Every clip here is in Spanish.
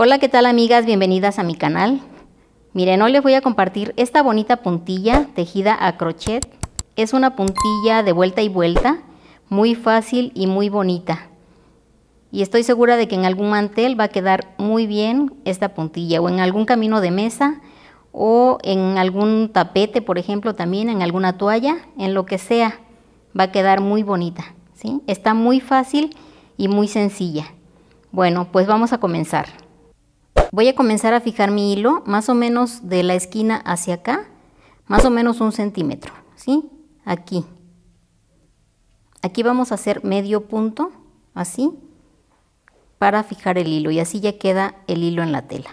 Hola, ¿qué tal amigas? Bienvenidas a mi canal. Miren, hoy les voy a compartir esta bonita puntilla tejida a crochet. Es una puntilla de vuelta y vuelta, muy fácil y muy bonita. Y estoy segura de que en algún mantel va a quedar muy bien esta puntilla o en algún camino de mesa o en algún tapete, por ejemplo, también en alguna toalla, en lo que sea, va a quedar muy bonita. ¿sí? Está muy fácil y muy sencilla. Bueno, pues vamos a comenzar. Voy a comenzar a fijar mi hilo más o menos de la esquina hacia acá, más o menos un centímetro, ¿sí? Aquí. Aquí vamos a hacer medio punto, así, para fijar el hilo y así ya queda el hilo en la tela.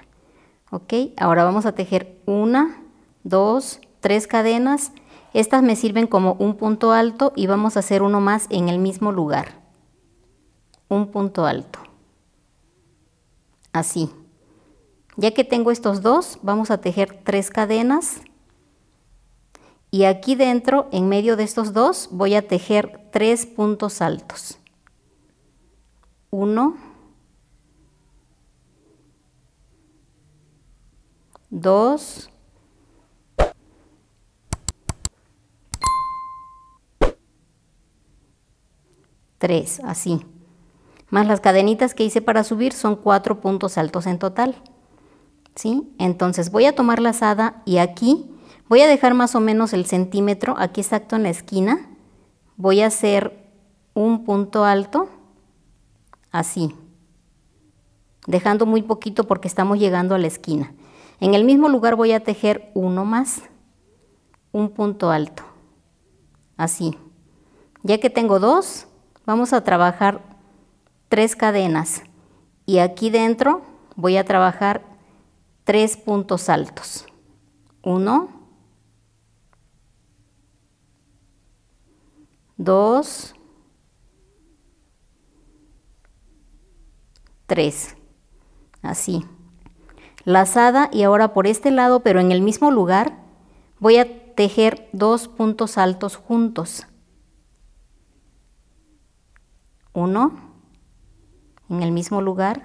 ¿Ok? Ahora vamos a tejer una, dos, tres cadenas. Estas me sirven como un punto alto y vamos a hacer uno más en el mismo lugar. Un punto alto. Así. Ya que tengo estos dos, vamos a tejer tres cadenas y aquí dentro, en medio de estos dos, voy a tejer tres puntos altos. Uno, dos, tres, así. Más las cadenitas que hice para subir son cuatro puntos altos en total. ¿sí? Entonces voy a tomar la lazada y aquí voy a dejar más o menos el centímetro, aquí exacto en la esquina, voy a hacer un punto alto, así, dejando muy poquito porque estamos llegando a la esquina. En el mismo lugar voy a tejer uno más, un punto alto, así. Ya que tengo dos, vamos a trabajar tres cadenas y aquí dentro voy a trabajar tres puntos altos. Uno, dos, tres. Así. Lazada y ahora por este lado, pero en el mismo lugar, voy a tejer dos puntos altos juntos. Uno, en el mismo lugar,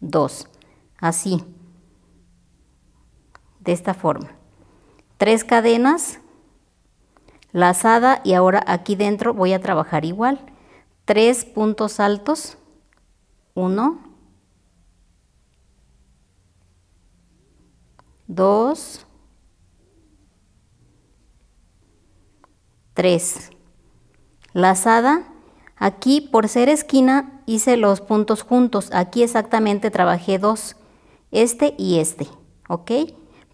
2. Así. De esta forma. Tres cadenas lazada y ahora aquí dentro voy a trabajar igual. Tres puntos altos. 1, 2, 3. Lazada. Aquí por ser esquina hice los puntos juntos. Aquí exactamente trabajé dos, este y este, ¿ok?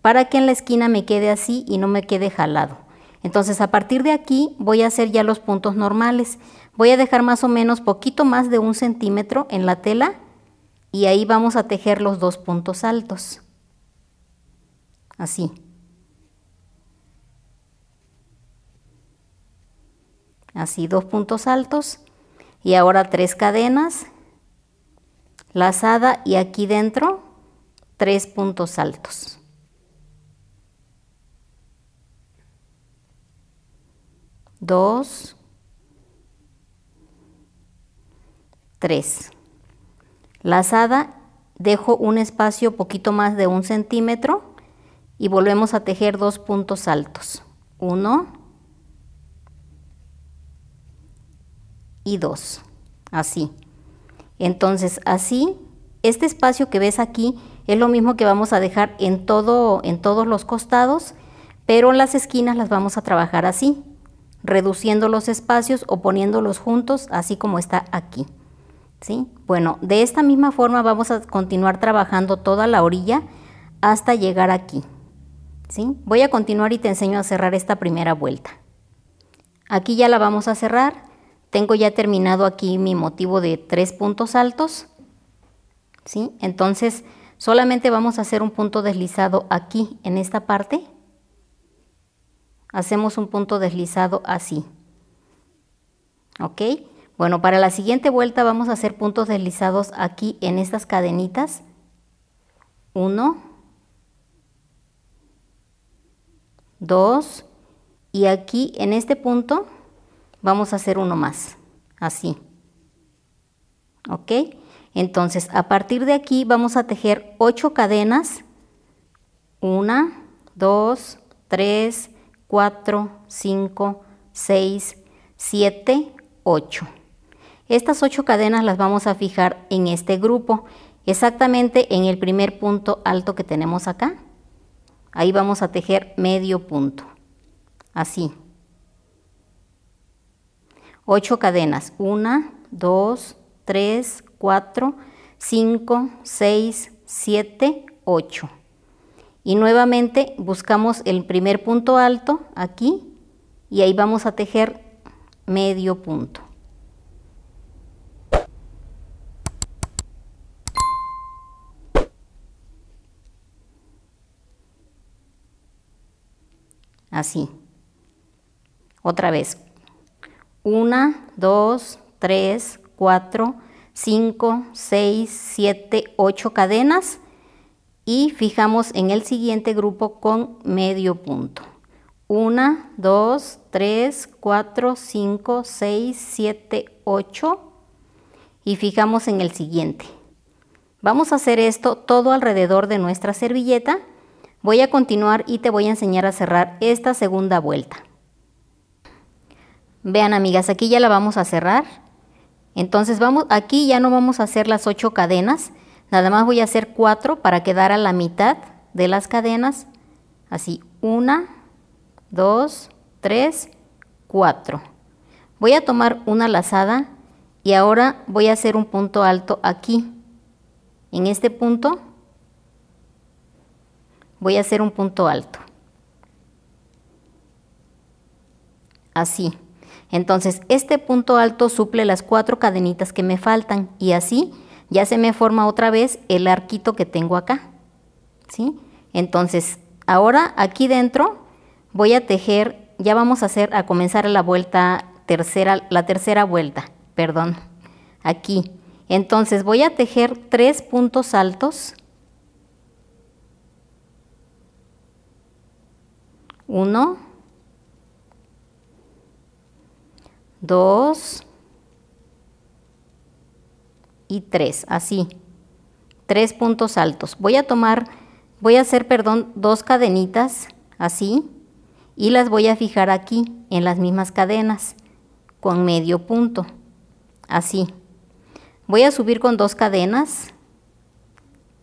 Para que en la esquina me quede así y no me quede jalado. Entonces a partir de aquí voy a hacer ya los puntos normales. Voy a dejar más o menos poquito más de un centímetro en la tela y ahí vamos a tejer los dos puntos altos. Así. Así, dos puntos altos y ahora tres cadenas lazada y aquí dentro tres puntos altos dos tres lazada dejo un espacio poquito más de un centímetro y volvemos a tejer dos puntos altos uno y dos Así. Entonces, así, este espacio que ves aquí es lo mismo que vamos a dejar en, todo, en todos los costados, pero las esquinas las vamos a trabajar así, reduciendo los espacios o poniéndolos juntos, así como está aquí. ¿Sí? Bueno, de esta misma forma vamos a continuar trabajando toda la orilla hasta llegar aquí. ¿Sí? Voy a continuar y te enseño a cerrar esta primera vuelta. Aquí ya la vamos a cerrar tengo ya terminado aquí mi motivo de tres puntos altos. ¿sí? Entonces solamente vamos a hacer un punto deslizado aquí en esta parte. Hacemos un punto deslizado así. ¿Ok? Bueno, para la siguiente vuelta vamos a hacer puntos deslizados aquí en estas cadenitas. Uno, dos, y aquí en este punto Vamos a hacer uno más, así. ¿Ok? Entonces, a partir de aquí vamos a tejer 8 cadenas. 1, 2, 3, 4, 5, 6, 7, 8. Estas 8 cadenas las vamos a fijar en este grupo, exactamente en el primer punto alto que tenemos acá. Ahí vamos a tejer medio punto, así. 8 cadenas, 1, 2, 3, 4, 5, 6, 7, 8. Y nuevamente buscamos el primer punto alto aquí y ahí vamos a tejer medio punto. Así. Otra vez, 1, 2, 3, 4, 5, 6, 7, 8 cadenas y fijamos en el siguiente grupo con medio punto. 1, 2, 3, 4, 5, 6, 7, 8 y fijamos en el siguiente. Vamos a hacer esto todo alrededor de nuestra servilleta. Voy a continuar y te voy a enseñar a cerrar esta segunda vuelta. Vean amigas, aquí ya la vamos a cerrar. Entonces vamos, aquí ya no vamos a hacer las ocho cadenas, nada más voy a hacer cuatro para quedar a la mitad de las cadenas. Así, una, dos, tres, cuatro. Voy a tomar una lazada y ahora voy a hacer un punto alto aquí. En este punto voy a hacer un punto alto. Así. Entonces, este punto alto suple las cuatro cadenitas que me faltan y así ya se me forma otra vez el arquito que tengo acá. ¿sí? Entonces, ahora aquí dentro voy a tejer, ya vamos a hacer, a comenzar la vuelta tercera, la tercera vuelta, perdón, aquí. Entonces voy a tejer tres puntos altos. Uno, 2 y 3, así, tres puntos altos. Voy a tomar, voy a hacer, perdón, dos cadenitas, así, y las voy a fijar aquí, en las mismas cadenas, con medio punto, así. Voy a subir con dos cadenas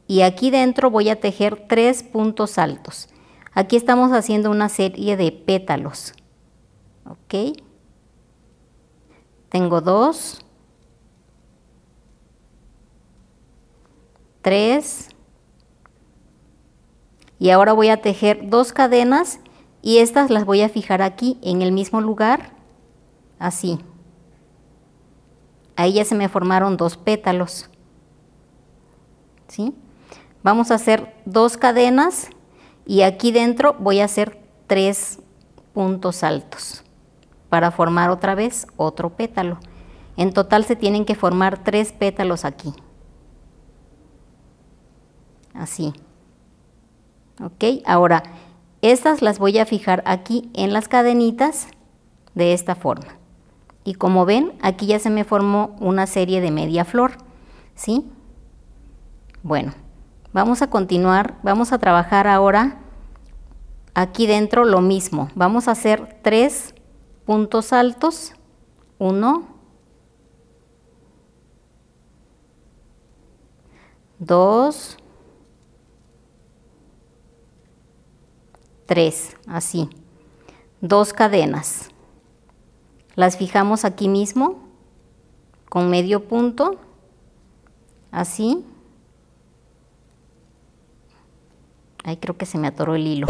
y aquí dentro voy a tejer tres puntos altos. Aquí estamos haciendo una serie de pétalos, ¿ok? Tengo dos, tres, y ahora voy a tejer dos cadenas y estas las voy a fijar aquí en el mismo lugar, así. Ahí ya se me formaron dos pétalos. ¿Sí? Vamos a hacer dos cadenas y aquí dentro voy a hacer tres puntos altos para formar otra vez otro pétalo. En total se tienen que formar tres pétalos aquí. Así. Ok, ahora estas las voy a fijar aquí en las cadenitas de esta forma. Y como ven, aquí ya se me formó una serie de media flor, ¿sí? Bueno, vamos a continuar, vamos a trabajar ahora aquí dentro lo mismo. Vamos a hacer tres puntos altos, 1, 2, 3, así, dos cadenas. Las fijamos aquí mismo con medio punto, así. Ahí creo que se me atoró el hilo.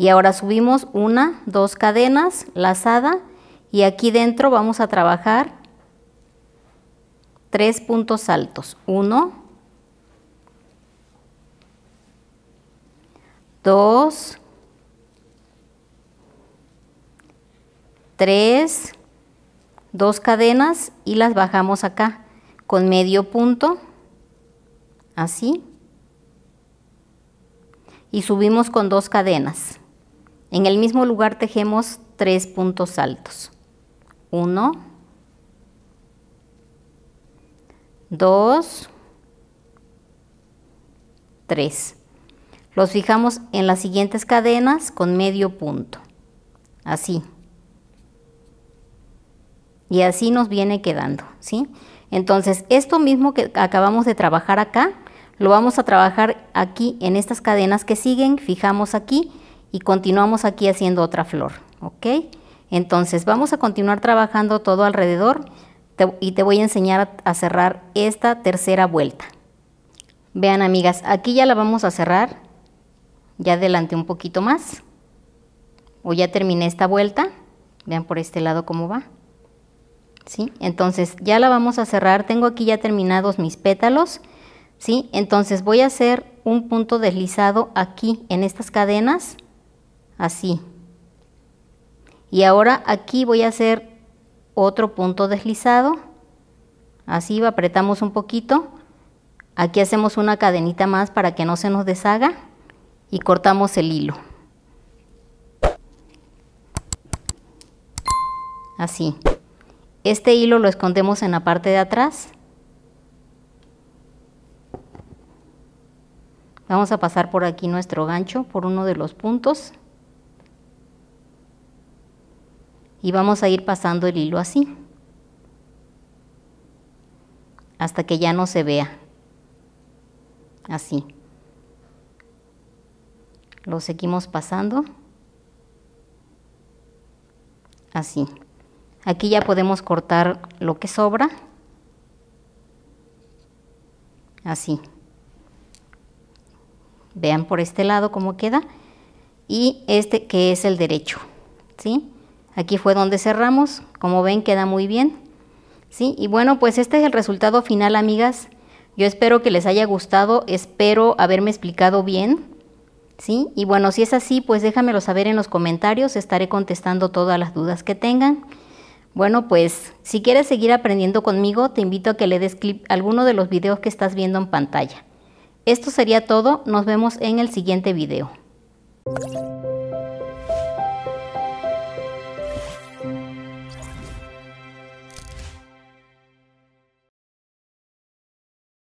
y ahora subimos una, dos cadenas lazada y aquí dentro vamos a trabajar tres puntos altos, uno, dos, tres, dos cadenas y las bajamos acá con medio punto, así, y subimos con dos cadenas. En el mismo lugar tejemos tres puntos altos. Uno, dos, tres. Los fijamos en las siguientes cadenas con medio punto. Así. Y así nos viene quedando, ¿sí? Entonces, esto mismo que acabamos de trabajar acá, lo vamos a trabajar aquí en estas cadenas que siguen, fijamos aquí y continuamos aquí haciendo otra flor, ¿ok? Entonces vamos a continuar trabajando todo alrededor y te voy a enseñar a, cerrar esta tercera vuelta. Vean amigas, aquí ya la vamos a cerrar, ya adelante un poquito más, o ya terminé esta vuelta, vean por este lado cómo va. ¿Sí? Entonces ya la vamos a cerrar, tengo aquí ya terminados mis pétalos, ¿sí? Entonces voy a hacer un punto deslizado aquí en estas cadenas, así. Y ahora aquí voy a hacer otro punto deslizado, así apretamos un poquito, aquí hacemos una cadenita más para que no se nos deshaga y cortamos el hilo. Así. Este hilo lo escondemos en la parte de atrás. Vamos a pasar por aquí nuestro gancho, por uno de los puntos. y vamos a ir pasando el hilo así hasta que ya no se vea así lo seguimos pasando así aquí ya podemos cortar lo que sobra así vean por este lado cómo queda y este que es el derecho sí Aquí fue donde cerramos, como ven queda muy bien. ¿sí? Y bueno, pues este es el resultado final, amigas. Yo espero que les haya gustado, espero haberme explicado bien. ¿sí? Y bueno, si es así, pues déjamelo saber en los comentarios, estaré contestando todas las dudas que tengan. Bueno, pues si quieres seguir aprendiendo conmigo, te invito a que le des clip a alguno de los videos que estás viendo en pantalla. Esto sería todo, nos vemos en el siguiente video.